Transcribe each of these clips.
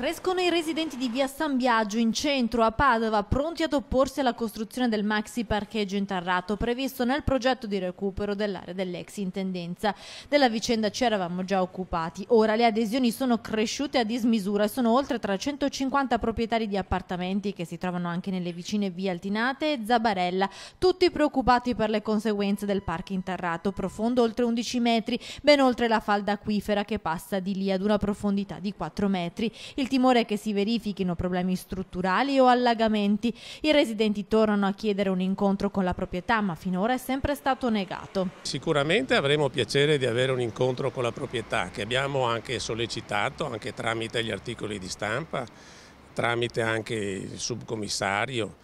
Crescono i residenti di via San Biagio in centro a Padova pronti ad opporsi alla costruzione del maxi parcheggio interrato previsto nel progetto di recupero dell'area dell'ex intendenza. Della vicenda ci eravamo già occupati. Ora le adesioni sono cresciute a dismisura e sono oltre 350 proprietari di appartamenti che si trovano anche nelle vicine vie Altinate e Zabarella, tutti preoccupati per le conseguenze del parco interrato, profondo oltre 11 metri, ben oltre la falda acquifera che passa di lì ad una profondità di 4 metri. Il timore è che si verifichino problemi strutturali o allagamenti. I residenti tornano a chiedere un incontro con la proprietà, ma finora è sempre stato negato. Sicuramente avremo piacere di avere un incontro con la proprietà, che abbiamo anche sollecitato, anche tramite gli articoli di stampa, tramite anche il subcommissario,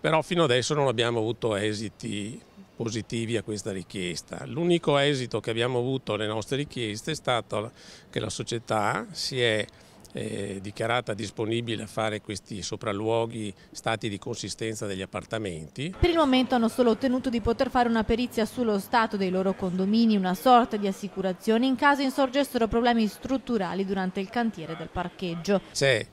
però fino adesso non abbiamo avuto esiti positivi a questa richiesta. L'unico esito che abbiamo avuto alle nostre richieste è stato che la società si è eh, dichiarata disponibile a fare questi sopralluoghi stati di consistenza degli appartamenti. Per il momento hanno solo ottenuto di poter fare una perizia sullo stato dei loro condomini, una sorta di assicurazione in caso insorgessero problemi strutturali durante il cantiere del parcheggio. C'è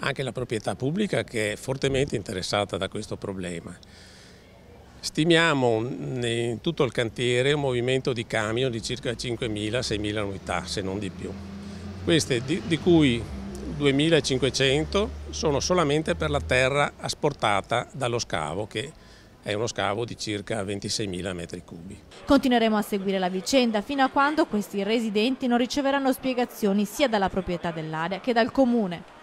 anche la proprietà pubblica che è fortemente interessata da questo problema. Stimiamo in tutto il cantiere un movimento di camion di circa 5.000-6.000 unità, se non di più. Queste di, di cui 2500 sono solamente per la terra asportata dallo scavo che è uno scavo di circa 26.000 metri cubi. Continueremo a seguire la vicenda fino a quando questi residenti non riceveranno spiegazioni sia dalla proprietà dell'area che dal comune.